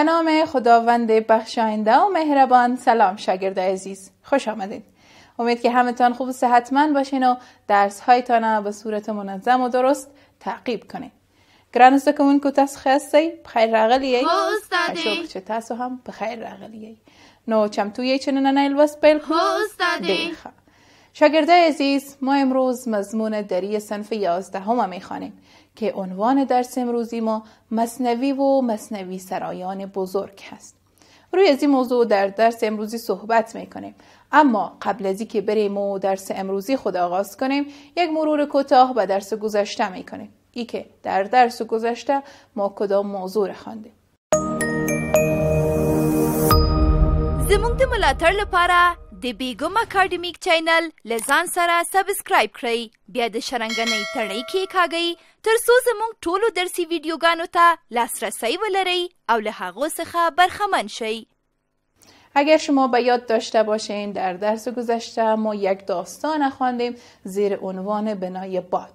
به نام خداوند بخشاینده و مهربان سلام شاگرد عزیز خوش آمدید امید که همتان خوب و صحتمند باشین و درس هایتان به صورت منظم و درست تعقیب کنید گران است که تاس خیستی بخیر ای اشوک چه تاسو هم بخیر ای. نو توی چنن نیل وست بیل دیخه شاگرده عزیز ما امروز مضمون دری صنف همه میخوانیم که عنوان درس امروزی ما مصنوی و مصنوی سرایان بزرگ هست. روی از این موضوع در درس امروزی صحبت میکنیم اما قبل از که بریم و درس امروزی خود آغاز کنیم یک مرور کوتاه به درس گذشته میکنیم ای که در درس گذشته ما کدام موضوع را خواندیم زمونږ د ملاتړ لپاره د بیګم چینل لزان سره سبسکرایب کړئ بیا د شرنګنۍ تڼۍ کې څو زموږ ټولو درسی ویډیوګانو ته لاسرسی ولرئ او له هغو څخه برخمن شئ اگر شما به یاد داشته باشین در درس گذشته ما یک داستان خواندیم زیر عنوان بنای باد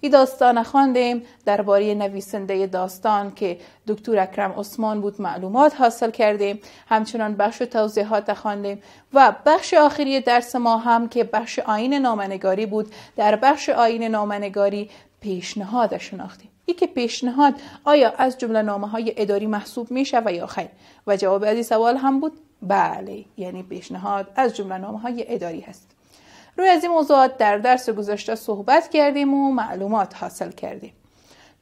این داستان خواندیم درباره نویسنده داستان که دکتر اکرم عثمان بود معلومات حاصل کردیم همچنان بخش توضیحات خواندیم و بخش آخری درس ما هم که بخش آین نامنگاری بود در بخش آین نامنگاری پیشنهاد شناختی که پیشنهاد آیا از جمله نامه های اداری محسوب میشه و یا خیر و جواب از این سوال هم بود بله یعنی پیشنهاد از جمله نامه های اداری هست روی از این موضوعات در درس گذشته صحبت کردیم و معلومات حاصل کردیم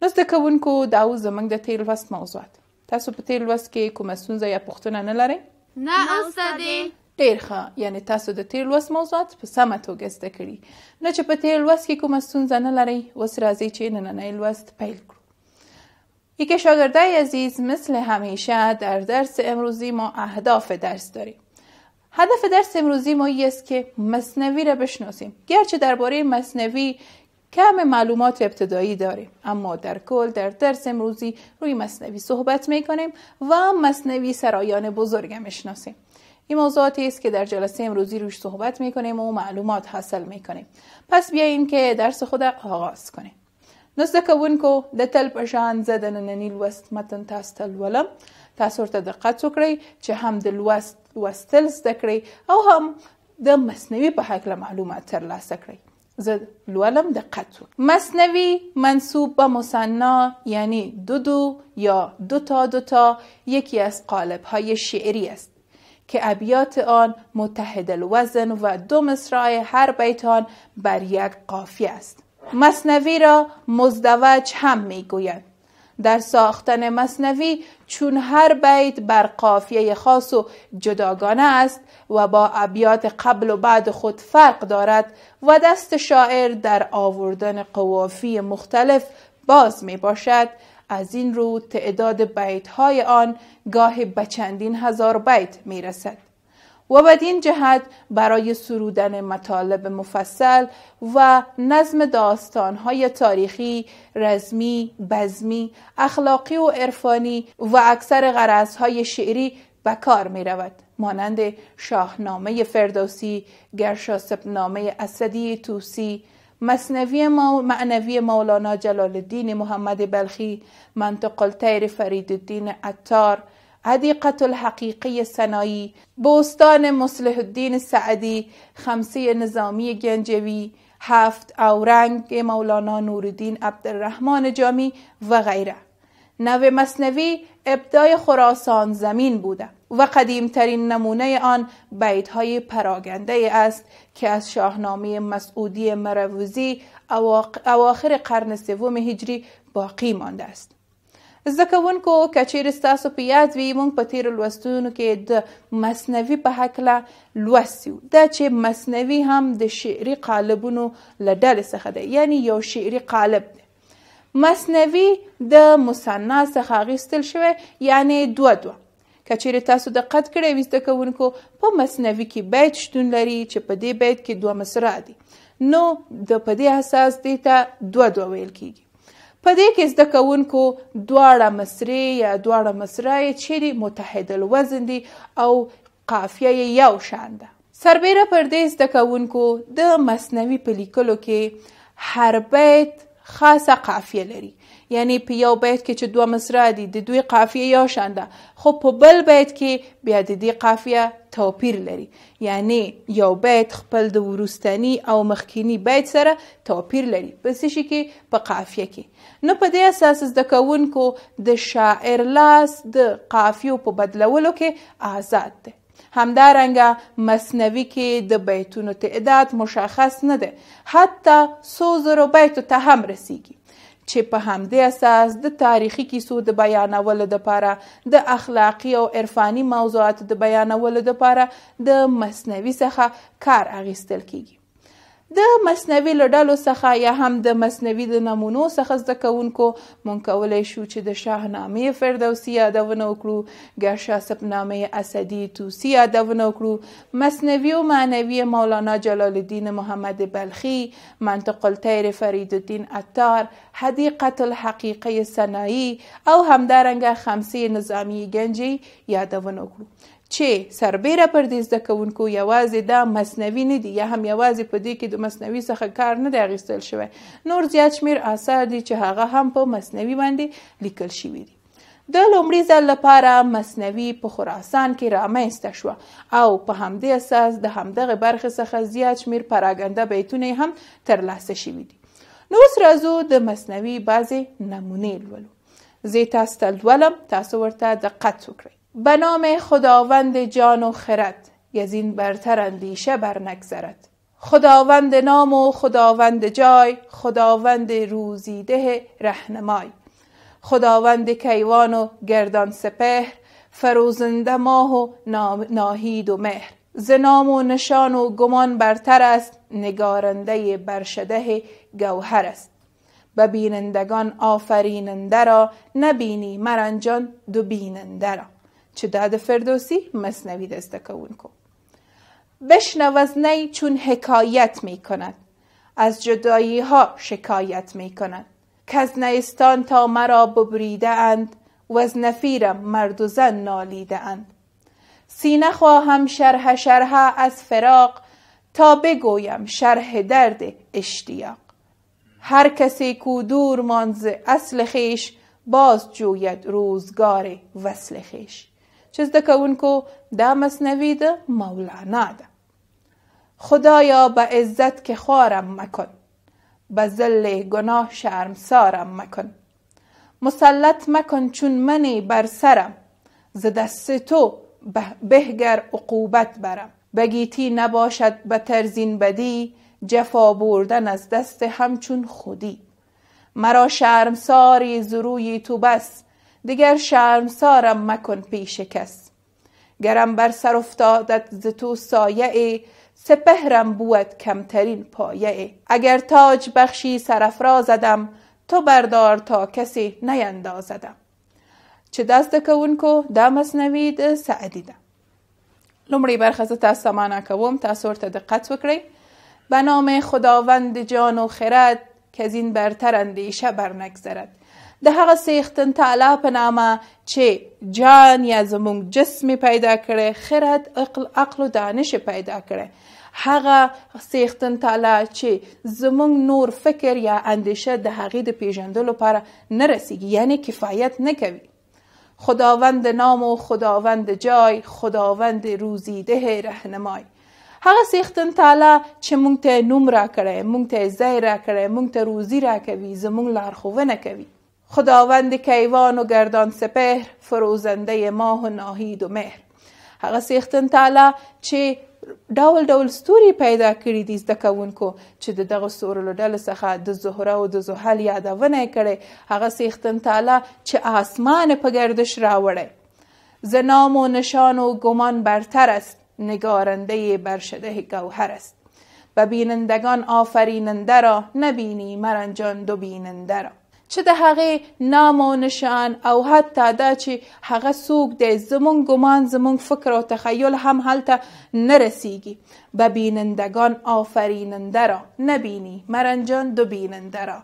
نزد کوونکو داو اوس زموږ تیر موضوعات تاسو په تیر لوست کې کومه ستونزه یا پوښتنه نه لرئ نه استادې ډیر ښه یعنی تاسو د تیر لوست موضوعات په سمه توګه زده کړي نه چې په تیر لوست کې کومه ستونزه نه لرئ اوس راځئ چې نننی لوست پیل کړو شاگردای عزیز مثل همیشه در درس امروزی ما اهداف درس داریم هدف درس امروزی ما یه است که مصنوی را بشناسیم گرچه درباره مصنوی کم معلومات ابتدایی داریم اما در کل در درس امروزی روی مصنوی صحبت می و مصنوی سرایان بزرگم میشناسیم این موضوعاتی است که در جلسه امروزی روش صحبت میکنیم و معلومات حاصل میکنیم پس بیاییم که درس خود آغاز کنیم نزد کو د تل پشان شان متن تاستل ولم لولم دقت وکړئ هم د لوست لوستل زده او هم د مصنوی په هکله معلومات ترلاسه کړئ زه لولم دقت مصنوی منصوب به مصنا یعنی دو دو یا دو تا دو تا یکی از قالب های شعری است که ابیات آن متحد الوزن و دو مصرع هر بیت آن بر یک قافیه است مصنوی را مزدوج هم میگویند در ساختن مصنوی چون هر بیت بر قافیه خاص و جداگانه است و با ابیات قبل و بعد خود فرق دارد و دست شاعر در آوردن قوافی مختلف باز می باشد از این رو تعداد بیت های آن گاه به چندین هزار بیت می رسد. و بدین جهت برای سرودن مطالب مفصل و نظم داستانهای تاریخی، رزمی، بزمی، اخلاقی و عرفانی و اکثر های شعری به کار می رود. مانند شاهنامه فردوسی، گرشاسب نامه اسدی توسی، مصنوی معنوی مولانا جلال الدین محمد بلخی منطق الطیر فرید الدین عطار عدیقت الحقیقی سنایی بوستان مصلح الدین سعدی خمسه نظامی گنجوی هفت اورنگ مولانا نوردین عبدالرحمن جامی و غیره نو مصنوی ابدای خراسان زمین بوده و قدیمترین نمونه آن بیتهای پراگنده است که از شاهنامه مسعودی مروزی اواخر قرن سوم هجری باقی مانده است زده کو که چیرې ستاسو په پا وي که په به لوستونو کې د مصنوی په دا هم د شعری قالبونو لدل ډلې یعنی یو شعری قالب ده مصنوي د مصنا څخه شوه شوه یعنی دو دو. کچېرې تاسو دقت کړی وي زده کوونکو په مصنوي کې بیت شتون لري چې په دې بیت کې دوه مصرع دي نو د په دې اساس دې ته دوه دوه ویل کیږي په دې کې زده کوونکو دواړه مصري یا دواړه مصرعې چیرې متحد الوزن دي او قافیه یې یو شان ده سربیره پر دې زده کوونکو د مصنوي په لیکلو کې هر بیت خاصه قافیه لري یعنی په یو بیت کې چې دوه مصرع دي د دوی قافیه یو شان ده خو په بل بیت کې بیا د دې قافیه توپیر لري یعنی یو بیت خپل د ورستنی او مخکینی بیت سره توپیر لري په څه شي کې په قافیه کې نو په دې اساس د کوونکو د شاعر لاس د قافیو په بدلولو کې آزاد دی همدارنګه مصنوي کې د بیتونو تعداد مشخص نه دی حتی څو زرو بیتو ته هم رسیږي چې په همدې اساس د تاریخي کیسو د بیانولو لپاره د اخلاقی او عرفانی موضوعات د بیانولو لپاره د مصنوي څخه کار اغیستل کیږي د مصنوي لډلو څخه یا هم د مصنوي د نمونو څخه زده کوونکو مونږ کولای شو چې د شاهنامې فردوسی یادونه وکړو ګرشا سپنامې اسدي توسی یادونه وکړو مصنوي او معنوي مولانا جلال الدین محمد بلخي منطق الطیر فرید الدین عطار حدیقه الحقیقه سنایی او همدارنګه خمسه نظامی گنجی یادونه وکړو چې سربیره پر دې زده کوونکو یوازې دا مصنوي نه دي یا هم یوازې په دې کې د مصنوي څخه کار نه دی اخیستل شوی نور زیات شمیر آثار دي چې هغه هم په مصنوي باندې لیکل شوي دي د لومړي ځل لپاره مصنوي په خراسان کې رامنځته شوه او په همدې اساس د همدغه برخې څخه زیات شمیر پراګنده بیتونه هم ترلاسه شوي دي نو اوس راځو د مصنوي بعضې نمونې لولو زه تاسو ته لولم تاسو ورته دقت وکړئ به نام خداوند جان و خرد یزین برتر اندیشه بر نگذرد خداوند نام و خداوند جای خداوند روزیده رهنمای خداوند کیوان و گردان سپهر فروزنده ماه و ناهید و مهر ز نام و نشان و گمان برتر است نگارنده برشده گوهر است به بینندگان آفریننده را نبینی مرنجان دو بیننده را چې دا د فردوسی مصنوی د زده بشنو از نی چون حکایت می کند از جدایی ها شکایت می کند که از نیستان تا مرا ببریده اند و از نفیرم مرد و زن نالیده اند سینه خواهم شرح شرح از فراق تا بگویم شرح درد اشتیاق هر کسی کو دور مانز اصل خیش باز جوید روزگار وصل خیش چې زده کوونکو دا مصنوی د مولانا ده خدایا به عزت که خوارم مکن به ذل گناه سارم مکن مسلط مکن چون منی بر سرم ز دست تو بهگر عقوبت برم بگیتی نباشد به ترزین بدی جفا بردن از دست همچون خودی مرا شرمساری زروی تو بس شرم شرمسارم مکن پیش کس گرم بر سر افتادت ز تو سایه سپهرم بود کمترین پایه اگر تاج بخشی زدم تو بردار تا کسی نیندازدم چه دست دست کوونکو دم مصنوي د سعدیده ده لومړۍ برخه زه تاسو کوم تاسو تا دقت به نام خداوند جان و خرد که از این برتر اندیشه برنگذرد د هغه سیختن تعالی په نامه چې جان یا زمونږ جسم پیدا کړي خرد عقل عقل او دانش پیدا کړي هغه سیختن تعالی چې زمونږ نور فکر یا اندیشه د هغې د پیژندلو لپاره نه رسیږي یعنی کفایت نه کوي خداوند نام و خداوند جای خداوند روزیده رهنمای هغه سیختن تعالی چې مونږ ته نوم را کړی مونږ ته ځای را کړی مونږ ته روزي را کوي زمونږ لارښوونه کوي خداوند کیوان و گردان سپهر فروزنده ماه و ناهید و مهر هغه سیختن تعالی چې ډول ډول ستوري پیدا کړي دي زده کوونکو چې د دغه سورلو ډلې څخه د زهره او د زحل یادونه کړي هغه سیختن تعالی چې آسمان په گردش راوړي ز نام و نشان و گمان برتر است نگارنده برشده گوهر است و بینندگان آفریننده را نبینی مرنجان دو بیننده را چې د هغې نام او نشان او حتی دا چې هغه څوک دی زمونږ ګمان زمونږ فکر او تخیل هم هلته نه رسیږي به بینندگان آفریننده را نبینی مرنجان دو بیننده را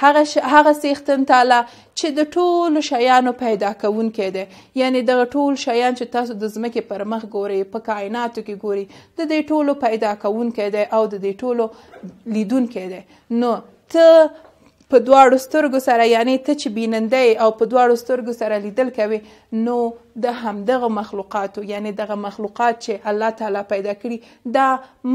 هغه ش... هغه سیختن تعالی چې د ټول شیانو پیدا کوونکی دی یعنی د ټول شیان چې تاسو د ځمکې پر مخ ګوري په کائناتو کې ګوري د دې ټولو پیدا کوونکی دی او د دې ټولو لیدونکی دی نو ته په دواړو سترګو سره یعنی ته چې بیننده او په دواړو سترګو سره لیدل کوي نو د همدغه مخلوقاتو یعنی دغه مخلوقات چې الله تعالی پیدا کړي دا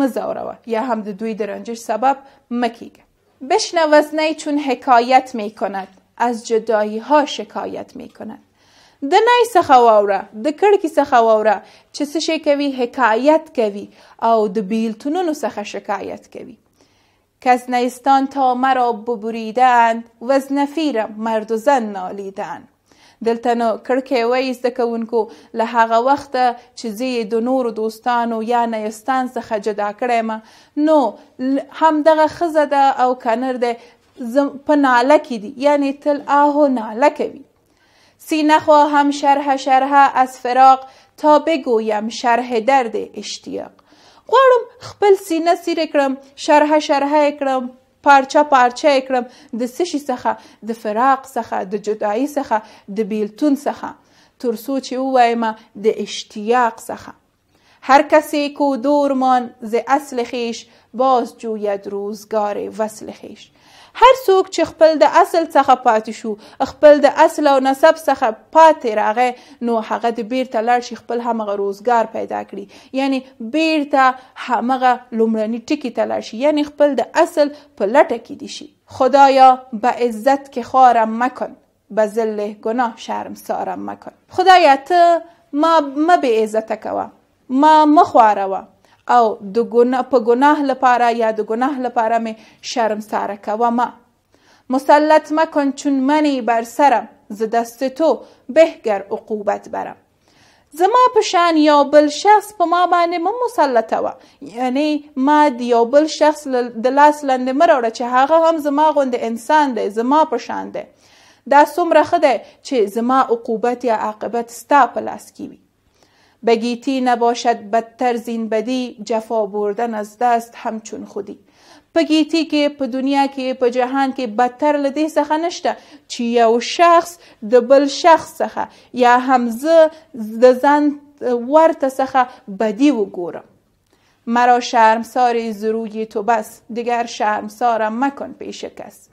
مزوروه یا هم د دوی د رنجش سبب مکیګه بشنوزنی چون حکایت می کند از جدایی ها شکایت می کند د نای څخه واوره د کړکی څخه واوره چې څه شي کوي حکایت کوي او د بیلتونونو څخه شکایت کوي که از نیستان تا مرا ببریدند و از نفیرم مرد و زن نالیدند دلته نو کړکې وای زده کوونکو له هغه وخته چې زه د نورو دوستانو یا نیستان څخه جدا کړم نو هم دغه خزه ده او کنر ده په ناله کې دي یعنی تل آهو ناله کوي سینه خو هم شرح شرح از فراق تا بگویم شرح درد اشتیاق غواړم خپل سینه سیره کړم شرحه شرحه کړم پارچه پارچه کړم د سشي څخه د فراق څخه د جدایی څخه د بیلتون څخه ترسو چې ووایم د اشتیاق څخه هر کسی کو دورمان ز اصل خیش باز جوید روزگار وصل خیش هر څوک چې خپل د اصل څخه پاتې شو خپل د اصل او نسب څخه پاتې راغی نو هغه د بیرته لاړ شي خپل همغه روزګار پیدا کړي یعنی بیرته همغه لومړني ټکی ته لاړ شي یعنی خپل د اصل په لټه کې دي شي خدایا به عزت کې خارم مکن به ذله گناه شرم سارم مکن خدایا ته ما ما به عزت کوه ما مخواروه او د ګناه په ګناه لپاره یا د ګناه لپاره مې شرم ساره کوم مسلط مکن چون منی بر سرم ز دست تو بهگر عقوبت برم زما پشان یو بل شخص په ما باندې مه مسلطه وه یعنی ما د یو بل شخص د لاس لاندې مه راوړه چې هغه هم زما غوندې انسان دی زما پشان دی دا څومره ښه دی چې زما عقوبت یا عاقبت ستا په لاس کې وي به گیتی نباشد بدتر زین بدی جفا بردن از دست همچون خودی په گیتی کې په دنیا کې په جهان کې بدتر له دې څخه نشته چې یو شخص د بل شخص څخه یا همزه د ځان ورته څخه بدی وګورم مرا شرمساری زروی تو بس دیگر شرمسارم مکن پیش کس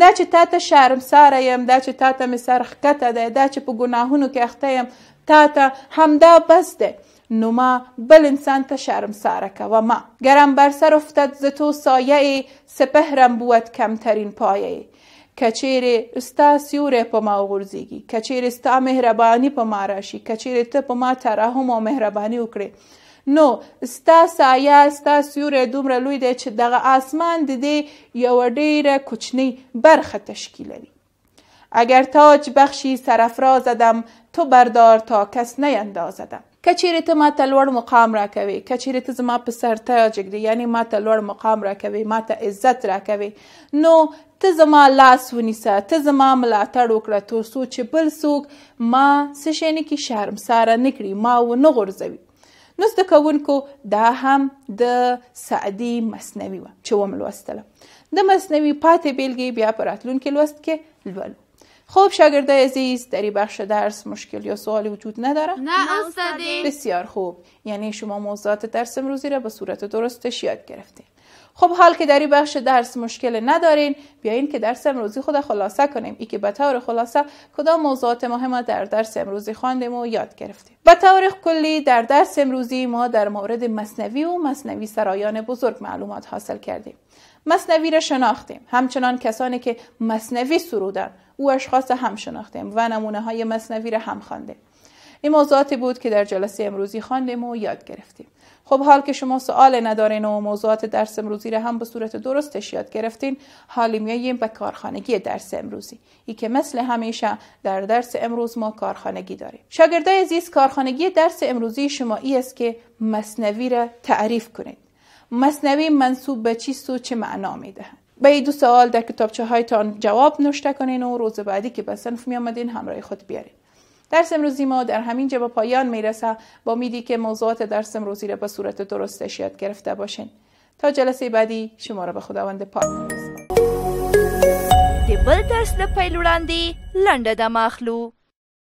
دا چې تا ته شرمساره یم دا چې تا ته مې سر ښکته دی دا چې په ګناهونو کې اخته یم تا ته همدا بس ده نما بل انسان ته شرمساره کوم گرم بر سر افتد ز تو سایه سپهرم بود کمترین پایه کچیر استا سیوره په ما غورځيږي کچیر استا مهرباني په ما راشي کچیر ته په ما ترحم او مهرباني وکړي نو ستا سایه ستا سیوره دومره لوی دی چې دغه آسمان د دې یو ډیره کوچنی برخه تشکیلوي اگر تاج بخشی سرفرا زدم تو بردار تا کس نیندازدم که چیرې ته ما ته لوړ مقام راکوي که چیرې ته زما په سر تاج ږدي یعنی ما ته لوړ مقام راکوي ما ته عزت راکوي نو ته زما لاس ونیسه ته زما ملاتړ وکړه تر څو چې بل څوک ما څه شی نه کړي شرمساره نه کړي ما ونه غورځوي نو زده کوونکو دا هم د سعدي مسنوي وه چې وملوستله د مسنوي پاتې بیلګې بیا په راتلونکي لوست کې لولو خب شاگرده عزیز در این بخش درس مشکل یا سوالی وجود نداره نه استادی بسیار خوب یعنی شما موضوعات درس امروزی را به صورت درستش یاد گرفتین خب حال که در این بخش درس مشکل ندارین بیاین که درس امروزی خود خلاصه کنیم ای که به طور خلاصه کدام موضوعات مهم در درس امروزی خواندیم و یاد گرفتیم به طور کلی در درس امروزی ما در مورد مصنوی و مصنوی سرایان بزرگ معلومات حاصل کردیم مصنوی را شناختیم همچنان کسانی که مصنوی سرودن او اشخاص هم شناختیم و نمونه های مصنوی را هم خواندیم این موضوعاتی بود که در جلسه امروزی خواندیم و یاد گرفتیم خب حال که شما سوال ندارین و موضوعات درس امروزی را هم به صورت درستش یاد گرفتین حالی میاییم به کارخانگی درس امروزی ای که مثل همیشه در درس امروز ما کارخانگی داریم شاگردای عزیز کارخانگی درس امروزی شما ای است که مصنوی را تعریف کنید مصنوی منصوب به چیست و چه معنا میده به دو سوال در کتابچه هایتان جواب نوشته کنین و روز بعدی که به صنف می آمدین همراه خود بیارین درس امروزی ما در همین جا به پایان میرسه با میدی که موضوعات درس امروزی را به صورت درستشیت یاد گرفته باشین تا جلسه بعدی شما را به خداوند پاک میرسم دبل درس